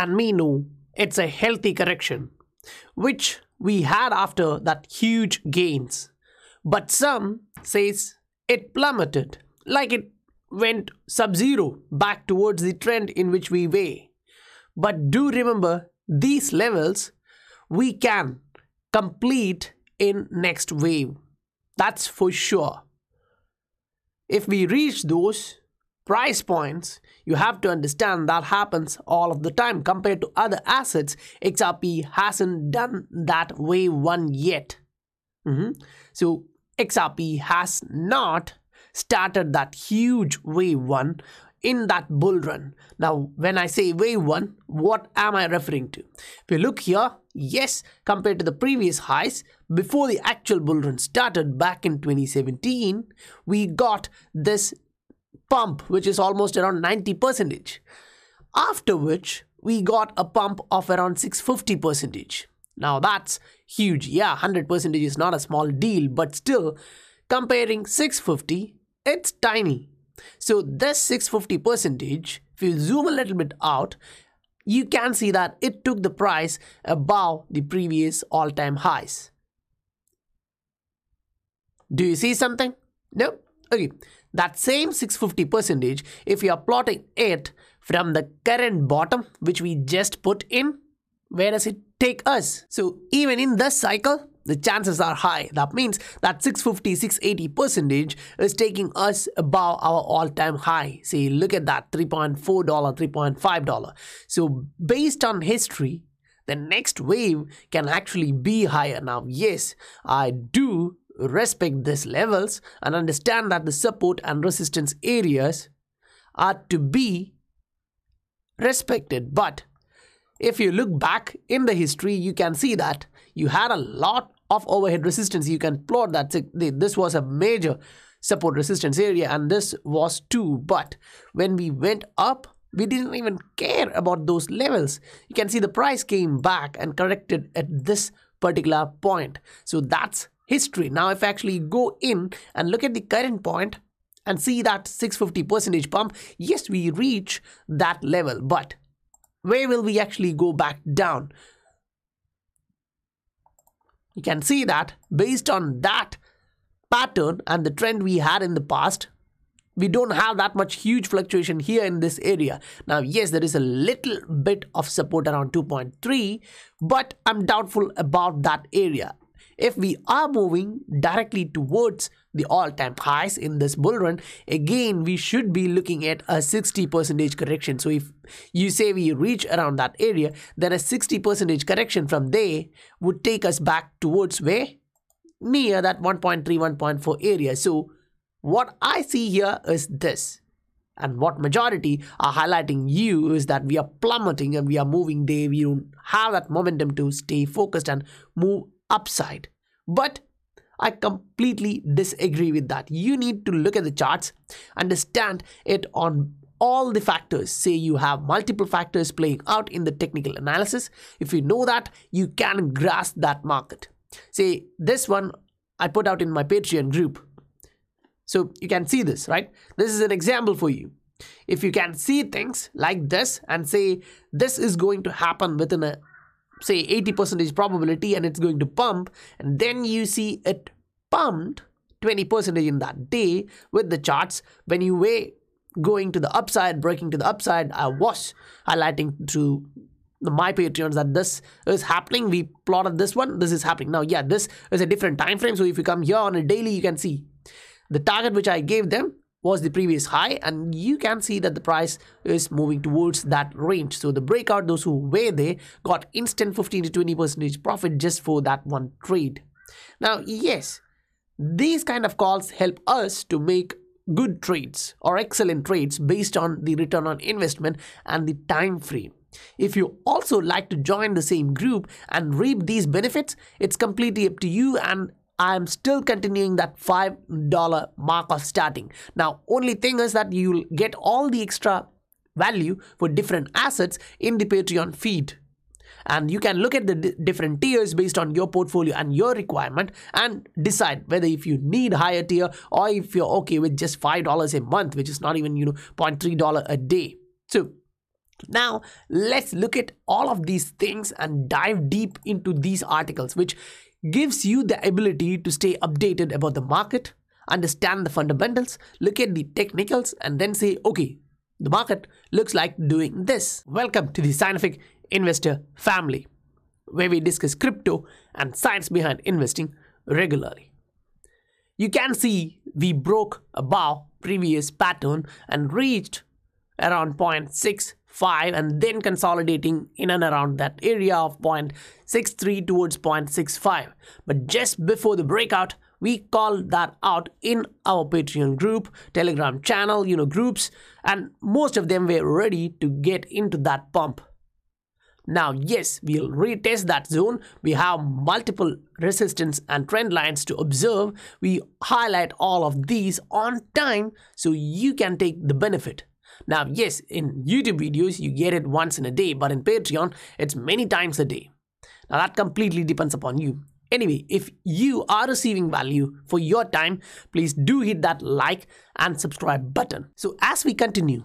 and know it's a healthy correction, which we had after that huge gains. But some says it plummeted, like it went sub-zero back towards the trend in which we weigh. But do remember these levels we can complete in next wave. That's for sure. If we reach those, price points, you have to understand that happens all of the time compared to other assets. XRP hasn't done that wave one yet. Mm -hmm. So XRP has not started that huge wave one in that bull run. Now, when I say wave one, what am I referring to? If you look here, yes, compared to the previous highs, before the actual bull run started back in 2017, we got this pump, which is almost around 90 percentage. After which, we got a pump of around 650 percentage. Now that's huge. Yeah, 100 percentage is not a small deal, but still, comparing 650, it's tiny. So this 650 percentage, if you zoom a little bit out, you can see that it took the price above the previous all-time highs. Do you see something? No? Okay that same 650 percentage if you are plotting it from the current bottom which we just put in where does it take us so even in this cycle the chances are high that means that 650 680 percentage is taking us above our all-time high see look at that 3.4 dollar 3.5 dollar so based on history the next wave can actually be higher now yes i do respect these levels and understand that the support and resistance areas are to be respected. But if you look back in the history, you can see that you had a lot of overhead resistance. You can plot that this was a major support resistance area and this was too. But when we went up, we didn't even care about those levels. You can see the price came back and corrected at this particular point. So that's history. Now, if I actually go in and look at the current point and see that 650 percentage pump, yes, we reach that level, but where will we actually go back down? You can see that based on that pattern and the trend we had in the past, we don't have that much huge fluctuation here in this area. Now, yes, there is a little bit of support around 2.3, but I'm doubtful about that area. If we are moving directly towards the all-time highs in this bull run, again, we should be looking at a 60% correction. So if you say we reach around that area, then a 60% correction from there would take us back towards where? Near that 1.3, 1.4 area. So what I see here is this and what majority are highlighting you is that we are plummeting and we are moving there. We don't have that momentum to stay focused and move upside. But I completely disagree with that. You need to look at the charts, understand it on all the factors. Say you have multiple factors playing out in the technical analysis. If you know that, you can grasp that market. Say this one I put out in my Patreon group. So you can see this, right? This is an example for you. If you can see things like this and say this is going to happen within a say 80% probability and it's going to pump and then you see it pumped 20% in that day with the charts when you weigh going to the upside breaking to the upside i was highlighting to my patreons that this is happening we plotted this one this is happening now yeah this is a different time frame so if you come here on a daily you can see the target which i gave them was the previous high and you can see that the price is moving towards that range so the breakout those who were there got instant 15 to 20 percentage profit just for that one trade now yes these kind of calls help us to make good trades or excellent trades based on the return on investment and the time frame if you also like to join the same group and reap these benefits, it's completely up to you and I'm still continuing that $5 mark of starting. Now, only thing is that you'll get all the extra value for different assets in the Patreon feed. And you can look at the different tiers based on your portfolio and your requirement and decide whether if you need higher tier or if you're okay with just $5 a month, which is not even, you know, $0.3 a day. So now let's look at all of these things and dive deep into these articles, which gives you the ability to stay updated about the market, understand the fundamentals, look at the technicals, and then say, okay, the market looks like doing this. Welcome to the Scientific Investor family, where we discuss crypto and science behind investing regularly. You can see we broke above previous pattern and reached around 0.6 5 and then consolidating in and around that area of 0.63 towards 0.65 but just before the breakout we call that out in our patreon group telegram channel you know groups and most of them were ready to get into that pump now yes we'll retest that zone we have multiple resistance and trend lines to observe we highlight all of these on time so you can take the benefit now, yes, in YouTube videos, you get it once in a day, but in Patreon, it's many times a day. Now, that completely depends upon you. Anyway, if you are receiving value for your time, please do hit that like and subscribe button. So as we continue,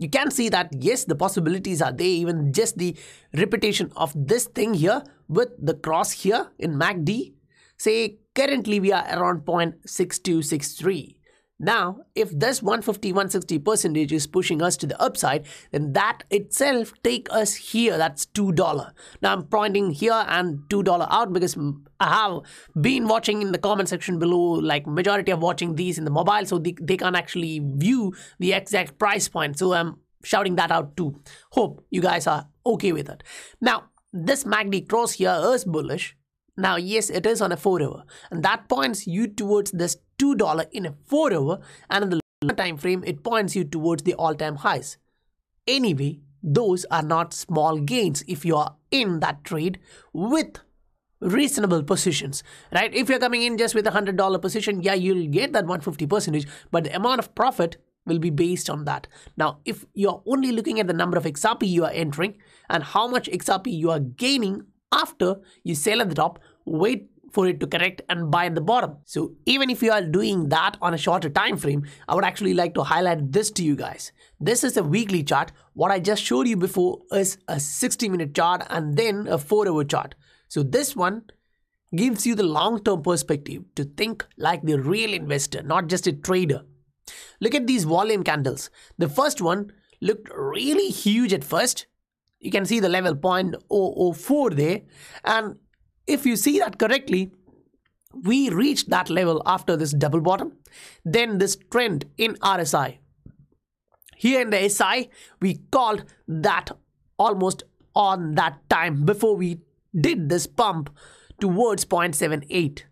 you can see that yes, the possibilities are there, even just the repetition of this thing here with the cross here in MACD. Say currently we are around 0.6263. Now, if this 150, 160 percentage is pushing us to the upside, then that itself take us here. That's $2. Now I'm pointing here and $2 out because I have been watching in the comment section below, like majority of watching these in the mobile. So they, they can't actually view the exact price point. So I'm shouting that out too. Hope you guys are okay with it. Now, this MACD cross here is bullish now, yes, it is on a 4 hour and that points you towards this $2 in a 4 hour and in the longer time frame, it points you towards the all-time highs. Anyway, those are not small gains if you are in that trade with reasonable positions right if you're coming in just with a hundred dollar position yeah you'll get that 150 percentage but the amount of profit will be based on that now if you're only looking at the number of xrp you are entering and how much xrp you are gaining after you sell at the top, wait for it to correct and buy at the bottom. So even if you are doing that on a shorter time frame, I would actually like to highlight this to you guys. This is a weekly chart. What I just showed you before is a 60 minute chart and then a 4 hour chart. So this one gives you the long-term perspective to think like the real investor, not just a trader. Look at these volume candles. The first one looked really huge at first you can see the level 0.004 there and if you see that correctly we reached that level after this double bottom then this trend in RSI here in the SI we called that almost on that time before we did this pump towards 0.78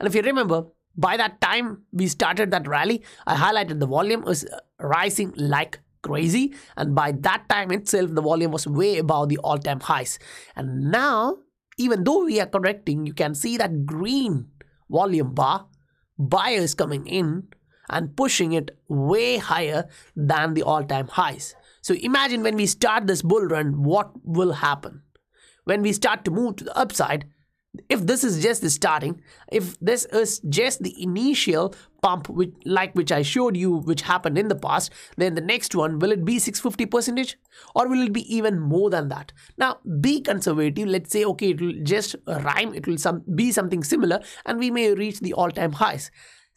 and if you remember by that time we started that rally I highlighted the volume is rising like crazy. And by that time itself, the volume was way above the all time highs. And now, even though we are correcting, you can see that green volume bar buyer is coming in and pushing it way higher than the all time highs. So imagine when we start this bull run, what will happen? When we start to move to the upside, if this is just the starting, if this is just the initial pump which, like which I showed you which happened in the past, then the next one, will it be 650 percentage or will it be even more than that? Now be conservative, let's say okay it will just rhyme, it will some, be something similar and we may reach the all-time highs.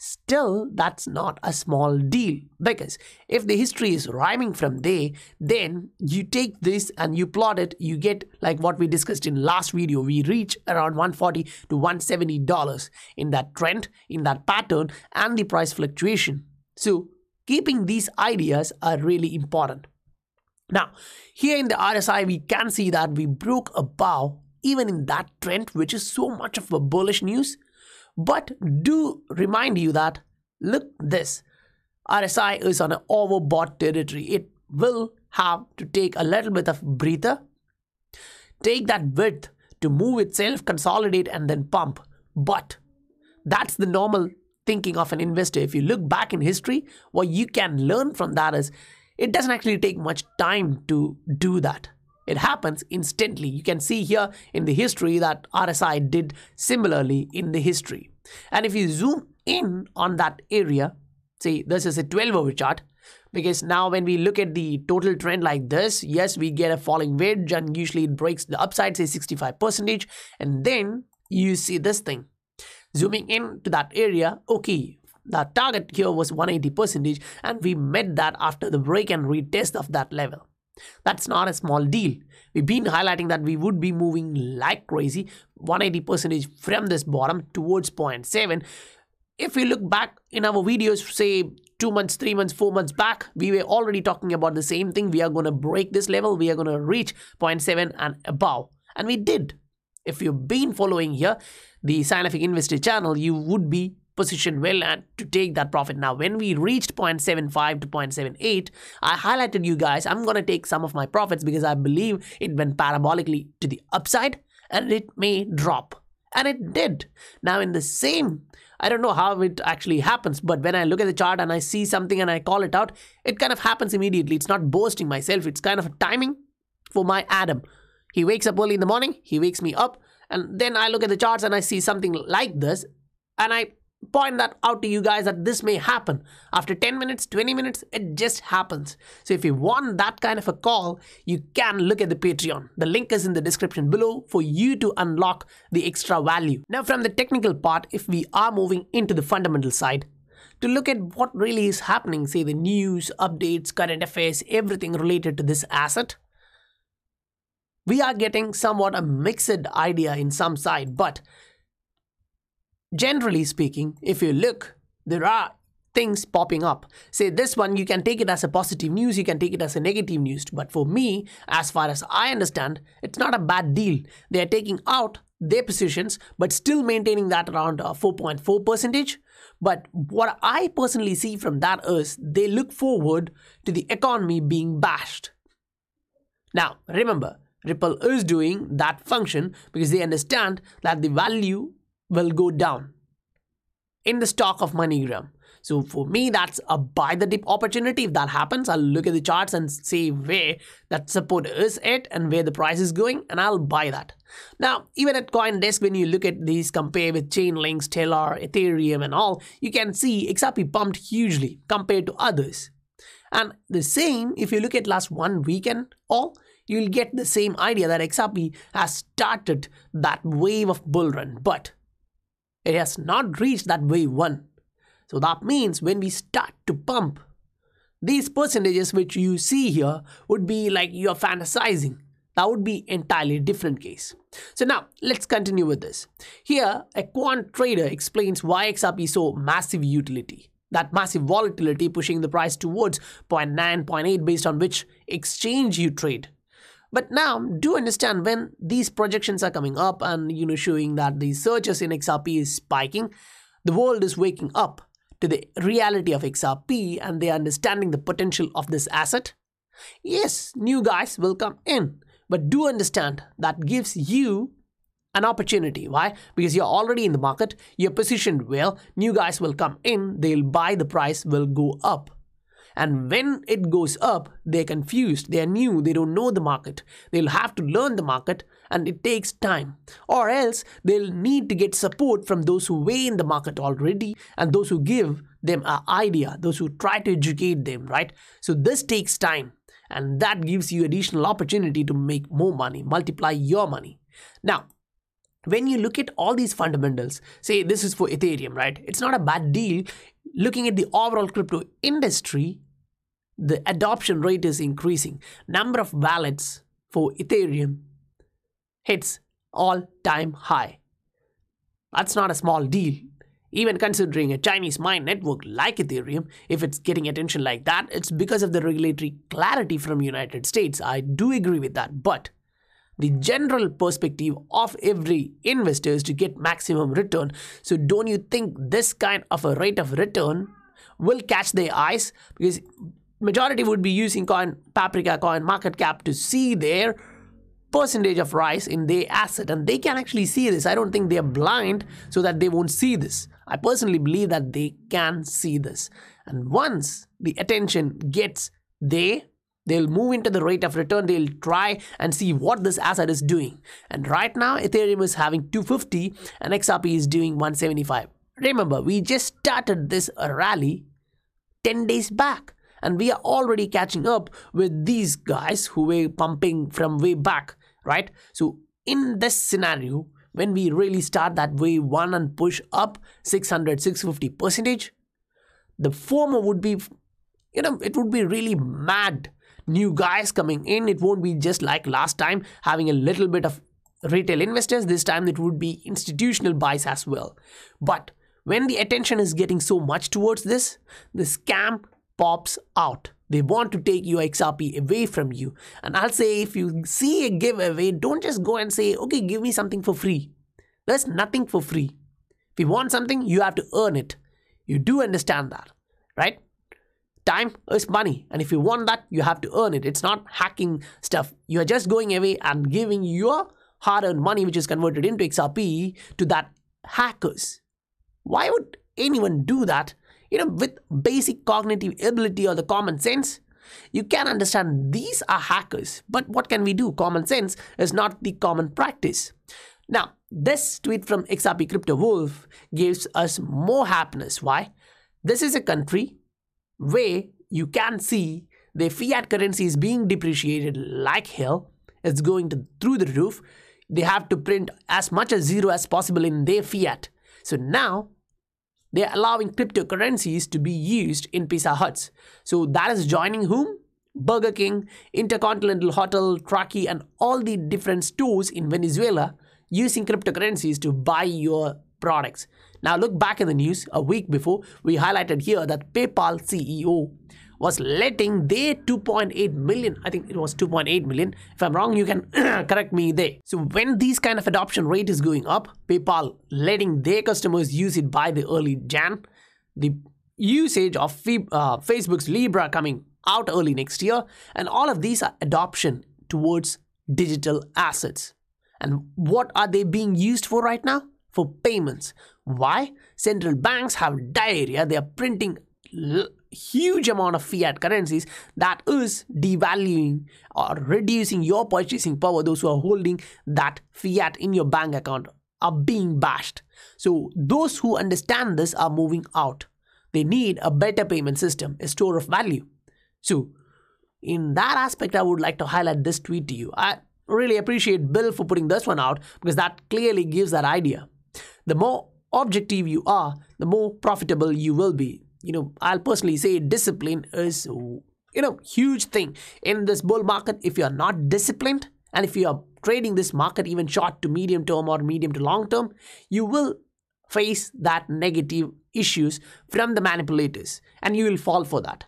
Still, that's not a small deal because if the history is rhyming from there, then you take this and you plot it, you get like what we discussed in last video, we reach around 140 to 170 dollars in that trend, in that pattern and the price fluctuation. So keeping these ideas are really important. Now, here in the RSI, we can see that we broke above even in that trend, which is so much of a bullish news but do remind you that look, this RSI is on an overbought territory. It will have to take a little bit of breather, take that width to move itself, consolidate, and then pump. But that's the normal thinking of an investor. If you look back in history, what you can learn from that is it doesn't actually take much time to do that. It happens instantly. You can see here in the history that RSI did similarly in the history. And if you zoom in on that area, see this is a 12 hour chart because now when we look at the total trend like this, yes, we get a falling wedge and usually it breaks the upside, say 65 percentage. And then you see this thing zooming in to that area. Okay, the target here was 180 percentage and we met that after the break and retest of that level. That's not a small deal. We've been highlighting that we would be moving like crazy, 180 percentage from this bottom towards 0.7. If we look back in our videos, say two months, three months, four months back, we were already talking about the same thing. We are going to break this level. We are going to reach 0.7 and above. And we did. If you've been following here, the Scientific Investor channel, you would be positioned well and to take that profit. Now, when we reached 0.75 to 0.78, I highlighted you guys, I'm going to take some of my profits because I believe it went parabolically to the upside and it may drop. And it did. Now, in the same, I don't know how it actually happens, but when I look at the chart and I see something and I call it out, it kind of happens immediately. It's not boasting myself, it's kind of a timing for my Adam. He wakes up early in the morning, he wakes me up, and then I look at the charts and I see something like this, and I point that out to you guys that this may happen. After 10 minutes, 20 minutes, it just happens. So if you want that kind of a call, you can look at the Patreon. The link is in the description below for you to unlock the extra value. Now from the technical part, if we are moving into the fundamental side, to look at what really is happening, say the news, updates, current affairs, everything related to this asset, we are getting somewhat a mixed idea in some side, but generally speaking, if you look, there are things popping up. Say this one, you can take it as a positive news, you can take it as a negative news. But for me, as far as I understand, it's not a bad deal. They are taking out their positions, but still maintaining that around 4.4 uh, percentage. But what I personally see from that is they look forward to the economy being bashed. Now, remember, Ripple is doing that function because they understand that the value will go down in the stock of MoneyGram. So for me, that's a buy the dip opportunity. If that happens, I'll look at the charts and see where that support is at and where the price is going, and I'll buy that. Now, even at CoinDesk, when you look at these, compare with Chainlink, Stellar, Ethereum, and all, you can see XRP pumped hugely compared to others. And the same, if you look at last one weekend, all you'll get the same idea that XRP has started that wave of bull run, but it has not reached that wave 1. So that means when we start to pump, these percentages which you see here would be like you're fantasizing. That would be entirely different case. So now let's continue with this. Here, a quant trader explains why XRP saw massive utility that massive volatility pushing the price towards 0.9, 0.8 based on which exchange you trade. But now do understand when these projections are coming up and you know showing that the searches in XRP is spiking, the world is waking up to the reality of XRP and they are understanding the potential of this asset. Yes, new guys will come in, but do understand that gives you an opportunity. Why? Because you're already in the market, you're positioned well, new guys will come in, they'll buy, the price will go up. And when it goes up, they're confused, they're new, they don't know the market. They'll have to learn the market and it takes time. Or else they'll need to get support from those who weigh in the market already and those who give them an idea, those who try to educate them, right? So this takes time and that gives you additional opportunity to make more money, multiply your money. Now, when you look at all these fundamentals, say this is for Ethereum, right? It's not a bad deal looking at the overall crypto industry, the adoption rate is increasing. Number of wallets for Ethereum hits all time high. That's not a small deal. Even considering a Chinese mine network like Ethereum, if it's getting attention like that, it's because of the regulatory clarity from United States. I do agree with that, but the general perspective of every investor is to get maximum return. So don't you think this kind of a rate of return will catch their eyes? Because majority would be using coin paprika coin market cap to see their percentage of rise in their asset and they can actually see this i don't think they are blind so that they won't see this i personally believe that they can see this and once the attention gets there They'll move into the rate of return. They'll try and see what this asset is doing. And right now, Ethereum is having 250 and XRP is doing 175. Remember, we just started this rally 10 days back and we are already catching up with these guys who were pumping from way back, right? So in this scenario, when we really start that wave one and push up 600, 650 percentage, the former would be, you know, it would be really mad new guys coming in. It won't be just like last time having a little bit of retail investors. This time it would be institutional buys as well. But when the attention is getting so much towards this, the scam pops out. They want to take your XRP away from you. And I'll say if you see a giveaway, don't just go and say, okay, give me something for free. There's nothing for free. If you want something, you have to earn it. You do understand that, right? time is money and if you want that you have to earn it it's not hacking stuff you are just going away and giving your hard-earned money which is converted into xrp to that hackers why would anyone do that you know with basic cognitive ability or the common sense you can understand these are hackers but what can we do common sense is not the common practice now this tweet from xrp crypto wolf gives us more happiness why this is a country way you can see the fiat currency is being depreciated like hell. It's going to, through the roof. They have to print as much as zero as possible in their fiat. So now they're allowing cryptocurrencies to be used in Pizza Huts. So that is joining whom? Burger King, Intercontinental Hotel, Truckee, and all the different stores in Venezuela using cryptocurrencies to buy your products. Now look back in the news a week before, we highlighted here that PayPal CEO was letting their 2.8 million, I think it was 2.8 million. If I'm wrong, you can correct me there. So when these kind of adoption rate is going up, PayPal letting their customers use it by the early Jan, the usage of uh, Facebook's Libra coming out early next year, and all of these are adoption towards digital assets. And what are they being used for right now? for payments. Why? Central banks have diarrhea. They are printing huge amount of fiat currencies that is devaluing or reducing your purchasing power those who are holding that fiat in your bank account are being bashed so those who understand this are moving out they need a better payment system a store of value so in that aspect i would like to highlight this tweet to you i really appreciate bill for putting this one out because that clearly gives that idea the more objective you are, the more profitable you will be. You know, I'll personally say discipline is you know huge thing in this bull market. If you are not disciplined and if you are trading this market even short to medium term or medium to long term, you will face that negative issues from the manipulators and you will fall for that.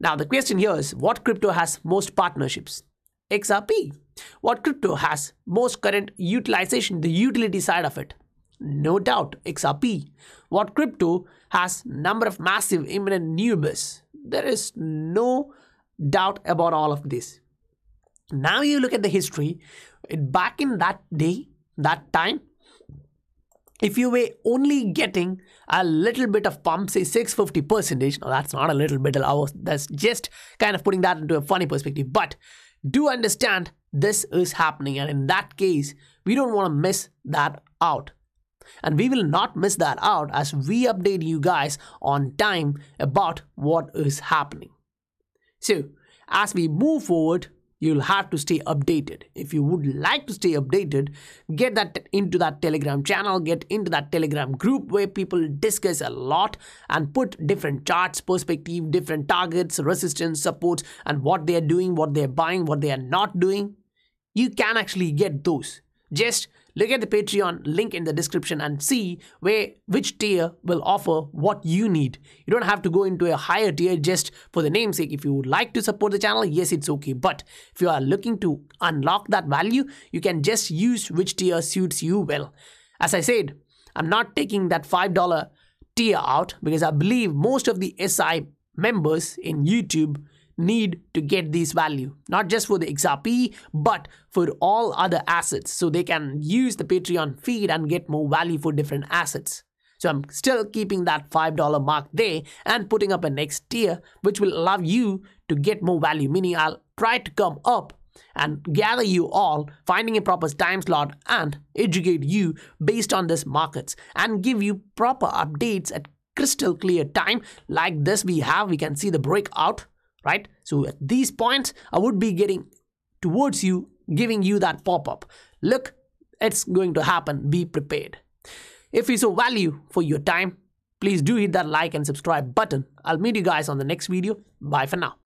Now the question here is what crypto has most partnerships? XRP. What crypto has most current utilization, the utility side of it? No doubt, XRP. What crypto has number of massive imminent newbies. There is no doubt about all of this. Now you look at the history, back in that day, that time, if you were only getting a little bit of pump, say 650 percentage, no, that's not a little bit, I was, that's just kind of putting that into a funny perspective. But do understand this is happening. And in that case, we don't want to miss that out. And we will not miss that out as we update you guys on time about what is happening. So, as we move forward, you'll have to stay updated. If you would like to stay updated, get that into that Telegram channel, get into that Telegram group where people discuss a lot and put different charts, perspective, different targets, resistance, supports, and what they are doing, what they're buying, what they are not doing. You can actually get those. Just Look at the Patreon link in the description and see where which tier will offer what you need. You don't have to go into a higher tier just for the namesake. If you would like to support the channel, yes, it's okay. But if you are looking to unlock that value, you can just use which tier suits you well. As I said, I'm not taking that $5 tier out because I believe most of the SI members in YouTube need to get these value, not just for the XRP, but for all other assets. So they can use the Patreon feed and get more value for different assets. So I'm still keeping that $5 mark there and putting up a next tier, which will allow you to get more value, meaning I'll try to come up and gather you all, finding a proper time slot and educate you based on this markets and give you proper updates at crystal clear time like this we have. We can see the breakout right? So at these points, I would be getting towards you, giving you that pop-up. Look, it's going to happen. Be prepared. If it's of value for your time, please do hit that like and subscribe button. I'll meet you guys on the next video. Bye for now.